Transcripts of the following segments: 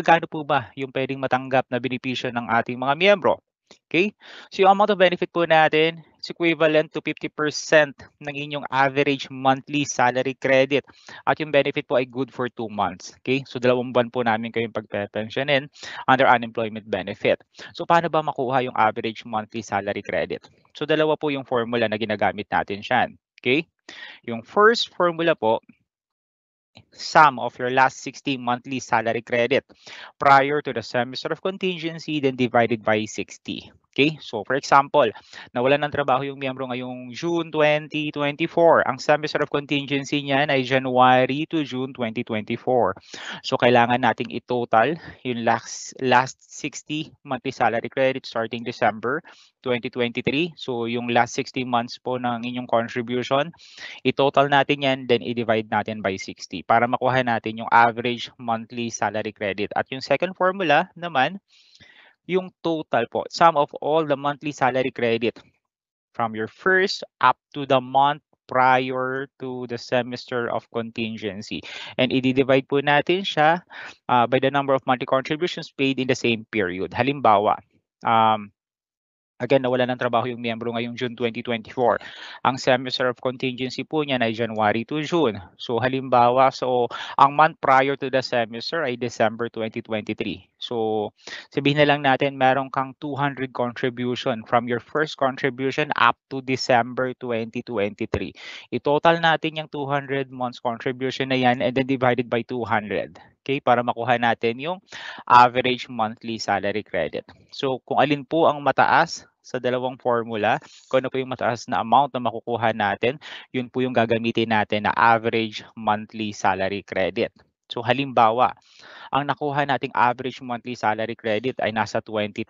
magkano po ba yung pwedeng matanggap na benepisyo ng ating mga miyembro? Okay? So yung amount of benefit po natin, it's equivalent to 50% ng inyong average monthly salary credit. At yung benefit po ay good for 2 months. Okay? So dalawang buwan po namin kayong pagpe-pensionin under unemployment benefit. So paano ba makuha yung average monthly salary credit? So dalawa po yung formula na ginagamit natin siyan. Okay? Yung first formula po sum of your last 60 monthly salary credit prior to the semester of contingency, then divided by 60. Okay? So for example, nawalan ng trabaho yung miyembro ngayong June 2024. Ang sum of contingency niyan ay January to June 2024. So kailangan nating i-total yung last, last 60 monthly salary credit starting December 2023. So yung last 60 months po ng inyong contribution, i-total natin yan, then i-divide natin by 60 para makuha natin yung average monthly salary credit. At yung second formula naman, yung total po, sum of all the monthly salary credit from your first up to the month prior to the semester of contingency. And i-divide po natin siya uh, by the number of monthly contributions paid in the same period. Halimbawa, um, Again, nawala ng trabaho yung miyembro ngayong June 2024. Ang semester of contingency po niya ay January to June. So halimbawa, so ang month prior to the semester ay December 2023. So sabihin na lang natin meron kang 200 contribution from your first contribution up to December 2023. I-total natin yung 200 months contribution na yan and then divided by 200 okay, para makuha natin yung average monthly salary credit. So kung alin po ang mataas sa dalawang formula, kung ano po yung mataas na amount na makukuha natin, yun po yung gagamitin natin na average monthly salary credit. So halimbawa, ang nakuha nating average monthly salary credit ay nasa 20,000.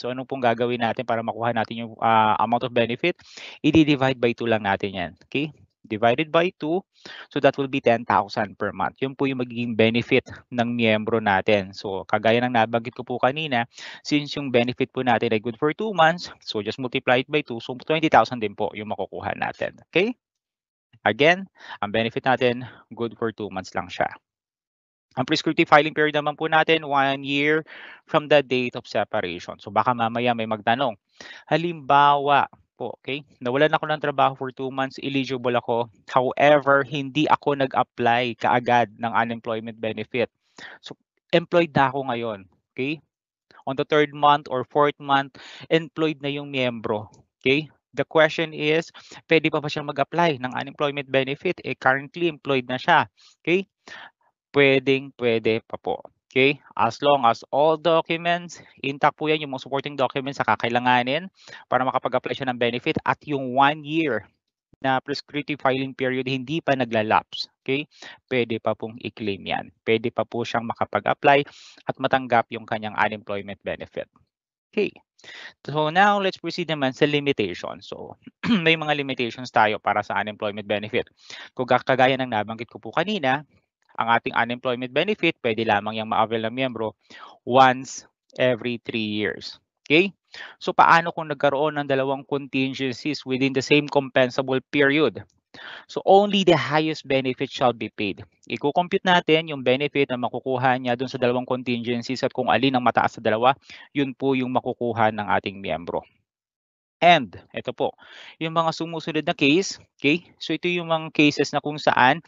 So ano pong gagawin natin para makuha natin yung uh, amount of benefit? I-divide by 2 lang natin yan. Okay? divided by 2. So that will be 10,000 per month. Yun po yung magiging benefit ng miyembro natin. So kagaya ng nabanggit ko po kanina, since yung benefit po natin ay good for 2 months, so just multiply it by 2. So 20,000 din po yung makukuha natin. Okay? Again, ang benefit natin, good for 2 months lang siya. Ang prescriptive filing period naman po natin, 1 year from the date of separation. So baka mamaya may magtanong, halimbawa, po, okay? Nawalan ako ng trabaho for two months, eligible ako. However, hindi ako nag-apply kaagad ng unemployment benefit. So, employed na ako ngayon, okay? On the third month or fourth month, employed na yung miyembro, okay? The question is, pwede pa ba siyang mag-apply ng unemployment benefit? Eh, currently employed na siya, okay? Pwedeng, pwede pa po. Okay? As long as all documents, intact po yan yung mga supporting documents na kakailanganin para makapag-apply siya ng benefit at yung one year na prescriptive filing period hindi pa naglalapse. Okay? Pwede pa pong i-claim yan. Pwede pa po siyang makapag-apply at matanggap yung kanyang unemployment benefit. Okay. So now let's proceed naman sa limitations. So may mga limitations tayo para sa unemployment benefit. Kung kagaya ng nabanggit ko po kanina, ang ating unemployment benefit, pwede lamang yung ma-avail ng miyembro once every 3 years. Okay? So paano kung nagkaroon ng dalawang contingencies within the same compensable period? So only the highest benefit shall be paid. Iko-compute natin yung benefit na makukuha niya dun sa dalawang contingencies at kung alin ang mataas sa dalawa, yun po yung makukuha ng ating miyembro. And ito po, yung mga sumusunod na case, okay? So ito yung mga cases na kung saan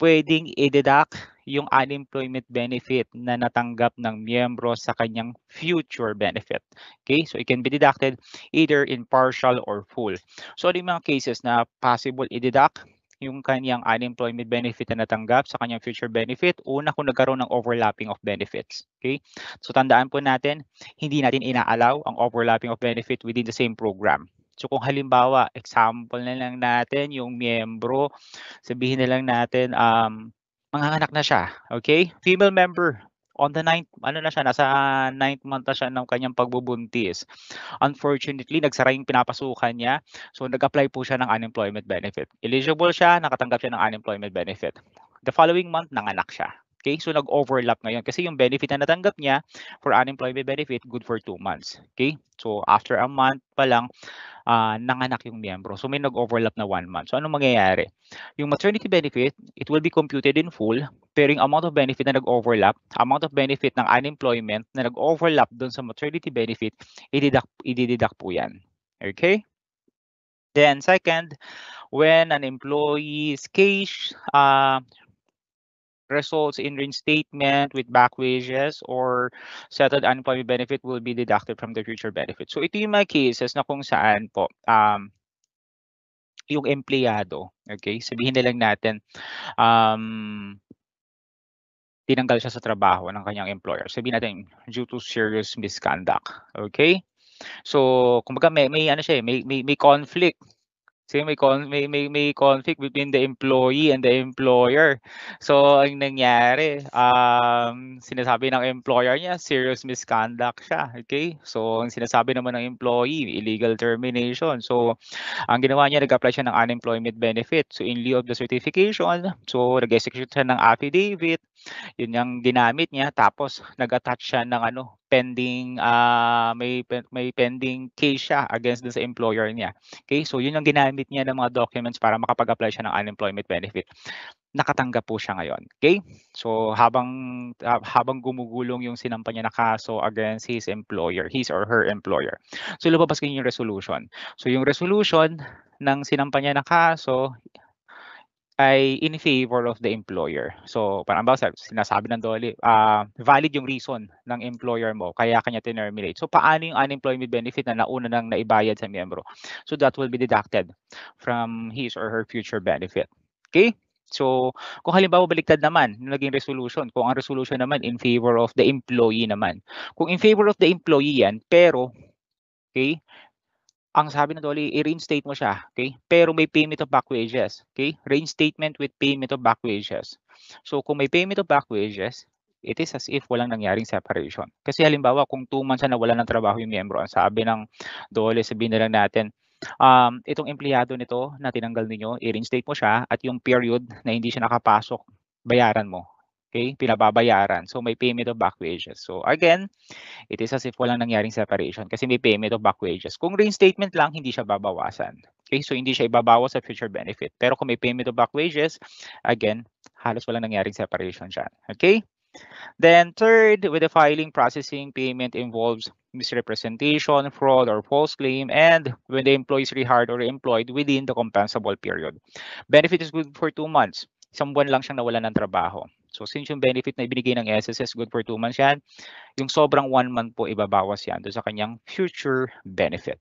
pwedeng i-deduct yung unemployment benefit na natanggap ng miyembro sa kanyang future benefit. Okay? So it can be deducted either in partial or full. So ano yung mga cases na possible i-deduct? yung kanyang unemployment benefit na natanggap sa kanyang future benefit, una kung nagkaroon ng overlapping of benefits. Okay? So tandaan po natin, hindi natin inaalaw ang overlapping of benefit within the same program. So kung halimbawa, example na lang natin, yung miyembro, sabihin na lang natin, um, manganganak na siya, okay? Female member, on the ninth, ano na siya, nasa ninth month na siya ng kanyang pagbubuntis. Unfortunately, nagsara yung pinapasukan niya. So, nag-apply po siya ng unemployment benefit. Eligible siya, nakatanggap siya ng unemployment benefit. The following month, nanganak siya. Okay, so nag-overlap ngayon kasi yung benefit na natanggap niya for unemployment benefit, good for 2 months. Okay, so after a month pa lang, uh, nanganak yung miyembro. So may nag-overlap na 1 month. So ano mangyayari? Yung maternity benefit, it will be computed in full, pero yung amount of benefit na nag-overlap, amount of benefit ng unemployment na nag-overlap doon sa maternity benefit, i ididak po yan. Okay? Then second, when an employee's case uh, results in reinstatement with back wages or settled unemployment benefit will be deducted from the future benefit. So ito yung mga cases na kung saan po um, yung empleyado, okay? Sabihin na lang natin um, tinanggal siya sa trabaho ng kanyang employer. Sabihin natin due to serious misconduct, okay? So, kumbaga may may ano siya, eh, may may, may conflict kasi may, con- may, may, may conflict between the employee and the employer. So, ang nangyari, um, sinasabi ng employer niya, serious misconduct siya. Okay? So, ang sinasabi naman ng employee, illegal termination. So, ang ginawa niya, nag-apply siya ng unemployment benefit. So, in lieu of the certification, so, nag-execute siya ng affidavit yun yung ginamit niya tapos nag-attach siya ng ano, pending uh, may may pending case siya against dun sa employer niya. Okay? So yun yung ginamit niya ng mga documents para makapag-apply siya ng unemployment benefit. Nakatanggap po siya ngayon. Okay? So habang habang gumugulong yung sinampa niya na kaso against his employer, his or her employer. So lumabas kayo yung resolution. So yung resolution ng sinampa niya na kaso ay in favor of the employer. So, parang ba, sinasabi ng Dolly, uh, valid yung reason ng employer mo, kaya kanya terminate. So, paano yung unemployment benefit na nauna nang naibayad sa miyembro? So, that will be deducted from his or her future benefit. Okay? So, kung halimbawa baliktad naman, yung naging resolution, kung ang resolution naman in favor of the employee naman. Kung in favor of the employee yan, pero, okay, ang sabi ng Dolly, i-reinstate mo siya, okay? Pero may payment of back wages, okay? Reinstatement with payment of back wages. So kung may payment of back wages, it is as if walang nangyaring separation. Kasi halimbawa, kung 2 months na wala ng trabaho yung miyembro, ang sabi ng Dolly, sabihin na lang natin, um, itong empleyado nito na tinanggal ninyo, i-reinstate mo siya at yung period na hindi siya nakapasok, bayaran mo. Okay? Pinababayaran. So, may payment of back wages. So, again, it is as if walang nangyaring separation kasi may payment of back wages. Kung reinstatement lang, hindi siya babawasan. Okay? So, hindi siya ibabawas sa future benefit. Pero kung may payment of back wages, again, halos walang nangyaring separation dyan. Okay? Then, third, with the filing, processing, payment involves misrepresentation, fraud, or false claim, and when the employee is rehired or employed within the compensable period. Benefit is good for two months. Isang buwan lang siyang nawalan ng trabaho. So since yung benefit na ibinigay ng SSS, good for 2 months yan, yung sobrang 1 month po ibabawas yan doon sa kanyang future benefit.